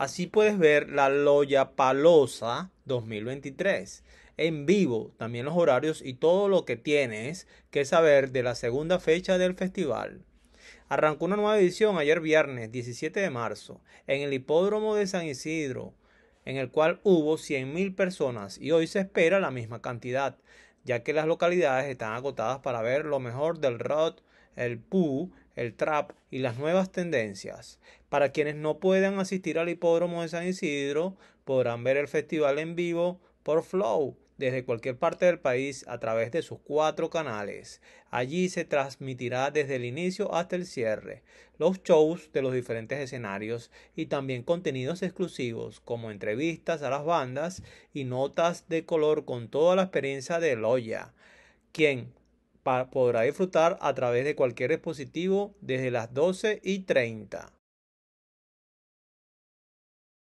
Así puedes ver la Loya Palosa 2023 en vivo, también los horarios y todo lo que tienes que saber de la segunda fecha del festival. Arrancó una nueva edición ayer viernes 17 de marzo en el hipódromo de San Isidro, en el cual hubo 100.000 personas y hoy se espera la misma cantidad, ya que las localidades están agotadas para ver lo mejor del rock el pu, el trap y las nuevas tendencias. Para quienes no puedan asistir al hipódromo de San Isidro, podrán ver el festival en vivo por Flow desde cualquier parte del país a través de sus cuatro canales. Allí se transmitirá desde el inicio hasta el cierre los shows de los diferentes escenarios y también contenidos exclusivos como entrevistas a las bandas y notas de color con toda la experiencia de Loya, quien podrá disfrutar a través de cualquier dispositivo desde las 12 y 30.